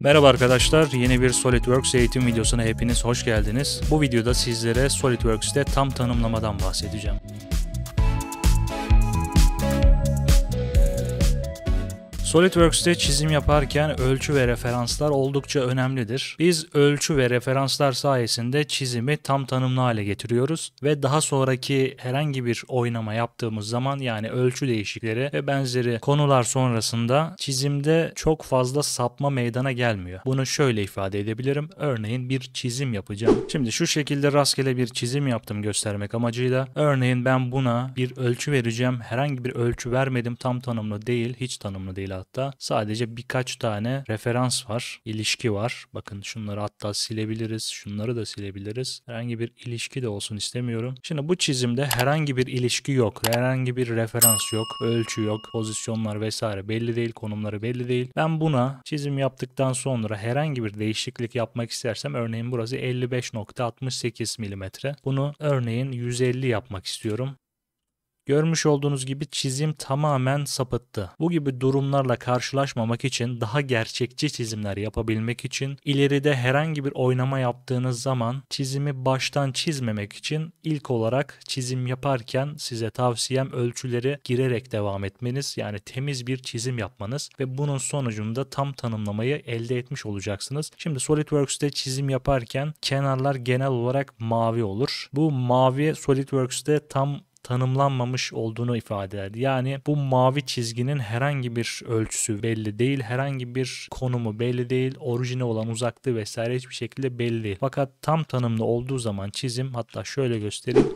Merhaba arkadaşlar, yeni bir SolidWorks eğitim videosuna hepiniz hoş geldiniz. Bu videoda sizlere SolidWorks'te tam tanımlamadan bahsedeceğim. SolidWorks'te çizim yaparken ölçü ve referanslar oldukça önemlidir. Biz ölçü ve referanslar sayesinde çizimi tam tanımlı hale getiriyoruz ve daha sonraki herhangi bir oynama yaptığımız zaman yani ölçü değişikleri ve benzeri konular sonrasında çizimde çok fazla sapma meydana gelmiyor. Bunu şöyle ifade edebilirim. Örneğin bir çizim yapacağım. Şimdi şu şekilde rastgele bir çizim yaptım göstermek amacıyla. Örneğin ben buna bir ölçü vereceğim. Herhangi bir ölçü vermedim. Tam tanımlı değil, hiç tanımlı değil fiiliyatta sadece birkaç tane referans var, ilişki var. Bakın şunları hatta silebiliriz, şunları da silebiliriz. Herhangi bir ilişki de olsun istemiyorum. Şimdi bu çizimde herhangi bir ilişki yok, herhangi bir referans yok, ölçü yok, pozisyonlar vesaire belli değil, konumları belli değil. Ben buna çizim yaptıktan sonra herhangi bir değişiklik yapmak istersem örneğin burası 55.68 mm. Bunu örneğin 150 yapmak istiyorum. Görmüş olduğunuz gibi çizim tamamen sapıttı. Bu gibi durumlarla karşılaşmamak için daha gerçekçi çizimler yapabilmek için ileride herhangi bir oynama yaptığınız zaman çizimi baştan çizmemek için ilk olarak çizim yaparken size tavsiyem ölçüleri girerek devam etmeniz. Yani temiz bir çizim yapmanız ve bunun sonucunda tam tanımlamayı elde etmiş olacaksınız. Şimdi SolidWorks'te çizim yaparken kenarlar genel olarak mavi olur. Bu mavi SolidWorks'te tam tanımlanmamış olduğunu ifade eder. Yani bu mavi çizginin herhangi bir ölçüsü belli değil, herhangi bir konumu belli değil, orijine olan uzaklığı vesaire hiçbir şekilde belli değil. Fakat tam tanımlı olduğu zaman çizim hatta şöyle göstereyim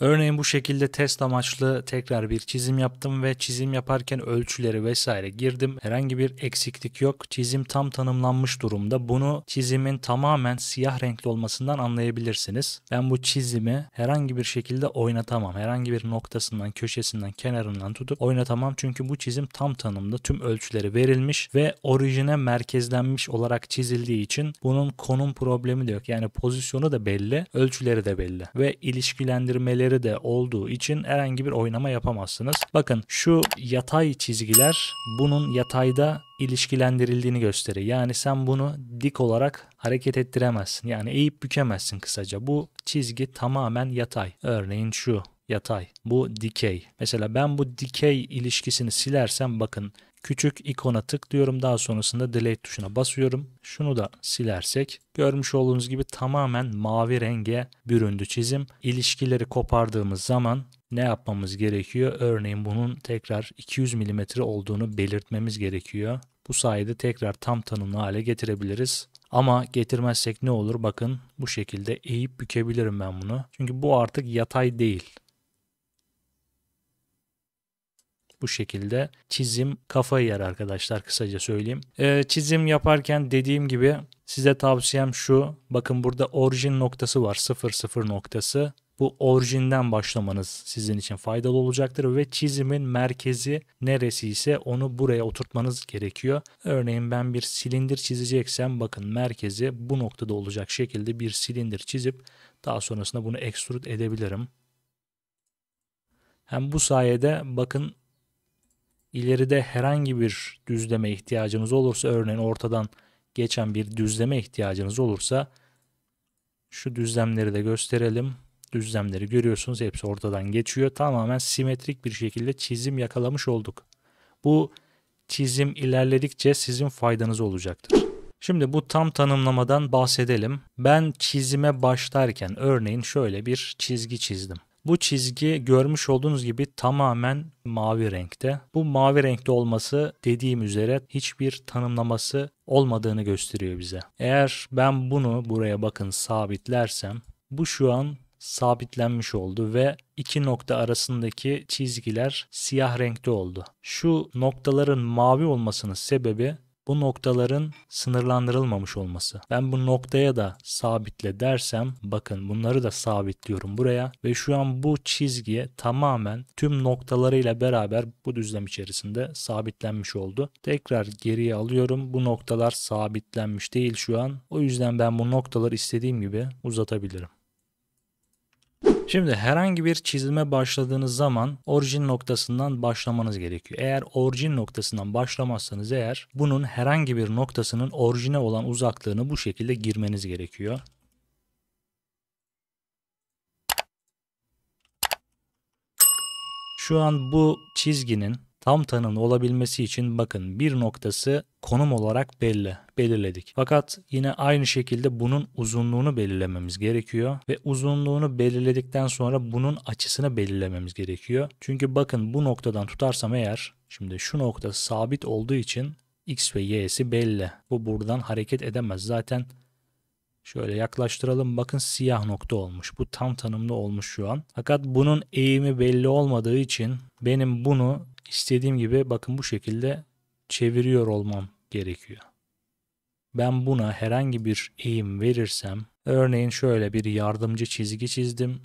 Örneğin bu şekilde test amaçlı tekrar bir çizim yaptım ve çizim yaparken ölçüleri vesaire girdim. Herhangi bir eksiklik yok. Çizim tam tanımlanmış durumda. Bunu çizimin tamamen siyah renkli olmasından anlayabilirsiniz. Ben bu çizimi herhangi bir şekilde oynatamam. Herhangi bir noktasından, köşesinden, kenarından tutup oynatamam. Çünkü bu çizim tam tanımda tüm ölçüleri verilmiş ve orijine merkezlenmiş olarak çizildiği için bunun konum problemi de yok. Yani pozisyonu da belli, ölçüleri de belli ve ilişkilendirmeleri çizgileri de olduğu için herhangi bir oynama yapamazsınız. Bakın şu yatay çizgiler bunun yatayda ilişkilendirildiğini gösterir. Yani sen bunu dik olarak hareket ettiremezsin. Yani eğip bükemezsin kısaca. Bu çizgi tamamen yatay. Örneğin şu yatay. Bu dikey. Mesela ben bu dikey ilişkisini silersem bakın küçük ikona tıklıyorum. Daha sonrasında delete tuşuna basıyorum. Şunu da silersek görmüş olduğunuz gibi tamamen mavi renge büründü çizim. İlişkileri kopardığımız zaman ne yapmamız gerekiyor? Örneğin bunun tekrar 200 mm olduğunu belirtmemiz gerekiyor. Bu sayede tekrar tam tanımlı hale getirebiliriz. Ama getirmezsek ne olur? Bakın bu şekilde eğip bükebilirim ben bunu. Çünkü bu artık yatay değil. bu şekilde çizim kafayı yer arkadaşlar kısaca söyleyeyim. Ee, çizim yaparken dediğim gibi size tavsiyem şu. Bakın burada orijin noktası var 00 noktası. Bu orijinden başlamanız sizin için faydalı olacaktır ve çizimin merkezi neresi ise onu buraya oturtmanız gerekiyor. Örneğin ben bir silindir çizeceksem bakın merkezi bu noktada olacak şekilde bir silindir çizip daha sonrasında bunu extrude edebilirim. Hem bu sayede bakın ileride herhangi bir düzleme ihtiyacınız olursa örneğin ortadan geçen bir düzleme ihtiyacınız olursa şu düzlemleri de gösterelim. Düzlemleri görüyorsunuz hepsi ortadan geçiyor. Tamamen simetrik bir şekilde çizim yakalamış olduk. Bu çizim ilerledikçe sizin faydanız olacaktır. Şimdi bu tam tanımlamadan bahsedelim. Ben çizime başlarken örneğin şöyle bir çizgi çizdim. Bu çizgi görmüş olduğunuz gibi tamamen mavi renkte. Bu mavi renkte olması dediğim üzere hiçbir tanımlaması olmadığını gösteriyor bize. Eğer ben bunu buraya bakın sabitlersem bu şu an sabitlenmiş oldu ve iki nokta arasındaki çizgiler siyah renkte oldu. Şu noktaların mavi olmasının sebebi bu noktaların sınırlandırılmamış olması. Ben bu noktaya da sabitle dersem bakın bunları da sabitliyorum buraya ve şu an bu çizgiye tamamen tüm noktalarıyla beraber bu düzlem içerisinde sabitlenmiş oldu. Tekrar geriye alıyorum. Bu noktalar sabitlenmiş değil şu an. O yüzden ben bu noktaları istediğim gibi uzatabilirim. Şimdi herhangi bir çizime başladığınız zaman orijin noktasından başlamanız gerekiyor. Eğer orijin noktasından başlamazsanız eğer bunun herhangi bir noktasının orijine olan uzaklığını bu şekilde girmeniz gerekiyor. Şu an bu çizginin tam tanımlı olabilmesi için bakın bir noktası konum olarak belli, belirledik. Fakat yine aynı şekilde bunun uzunluğunu belirlememiz gerekiyor ve uzunluğunu belirledikten sonra bunun açısını belirlememiz gerekiyor. Çünkü bakın bu noktadan tutarsam eğer şimdi şu nokta sabit olduğu için x ve y'si belli. Bu buradan hareket edemez. Zaten Şöyle yaklaştıralım bakın siyah nokta olmuş. Bu tam tanımlı olmuş şu an. Fakat bunun eğimi belli olmadığı için benim bunu istediğim gibi bakın bu şekilde çeviriyor olmam gerekiyor. Ben buna herhangi bir eğim verirsem, örneğin şöyle bir yardımcı çizgi çizdim.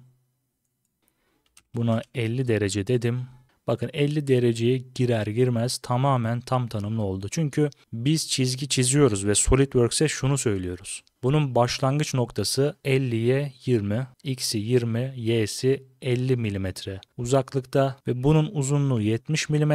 Buna 50 derece dedim. Bakın 50 dereceye girer girmez tamamen tam tanımlı oldu. Çünkü biz çizgi çiziyoruz ve SolidWorks'e şunu söylüyoruz. Bunun başlangıç noktası 50'ye 20, x'i 20, y'si 50 mm uzaklıkta ve bunun uzunluğu 70 mm,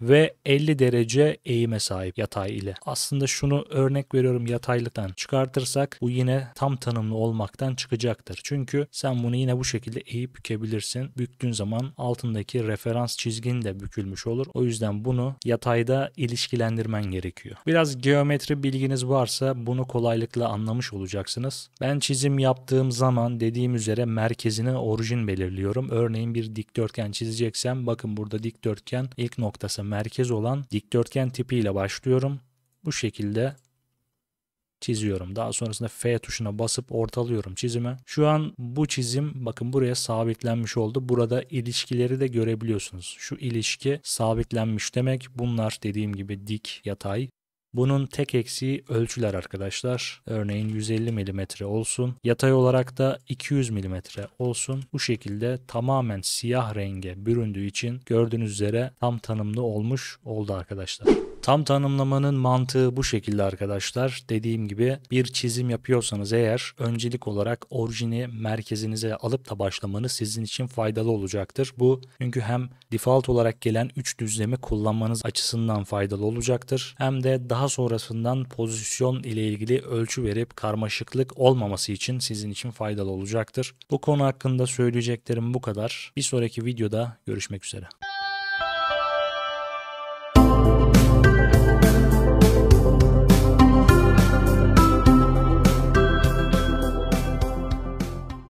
ve 50 derece eğime sahip yatay ile. Aslında şunu örnek veriyorum yataylıktan çıkartırsak bu yine tam tanımlı olmaktan çıkacaktır. Çünkü sen bunu yine bu şekilde eğip bükebilirsin. Büktüğün zaman altındaki referans çizgin de bükülmüş olur. O yüzden bunu yatayda ilişkilendirmen gerekiyor. Biraz geometri bilginiz varsa bunu kolaylıkla anlamış olacaksınız. Ben çizim yaptığım zaman dediğim üzere merkezine orijin belirliyorum. Örneğin bir dikdörtgen çizeceksem bakın burada dikdörtgen ilk noktası merkez olan dikdörtgen tipiyle başlıyorum. Bu şekilde çiziyorum. Daha sonrasında F tuşuna basıp ortalıyorum çizimi. Şu an bu çizim bakın buraya sabitlenmiş oldu. Burada ilişkileri de görebiliyorsunuz. Şu ilişki sabitlenmiş demek. Bunlar dediğim gibi dik, yatay. Bunun tek eksiği ölçüler arkadaşlar. Örneğin 150 mm olsun. Yatay olarak da 200 mm olsun. Bu şekilde tamamen siyah renge büründüğü için gördüğünüz üzere tam tanımlı olmuş oldu arkadaşlar. Tam tanımlamanın mantığı bu şekilde arkadaşlar. Dediğim gibi bir çizim yapıyorsanız eğer öncelik olarak orijini merkezinize alıp da başlamanız sizin için faydalı olacaktır. Bu çünkü hem default olarak gelen 3 düzlemi kullanmanız açısından faydalı olacaktır. Hem de daha sonrasından pozisyon ile ilgili ölçü verip karmaşıklık olmaması için sizin için faydalı olacaktır. Bu konu hakkında söyleyeceklerim bu kadar. Bir sonraki videoda görüşmek üzere.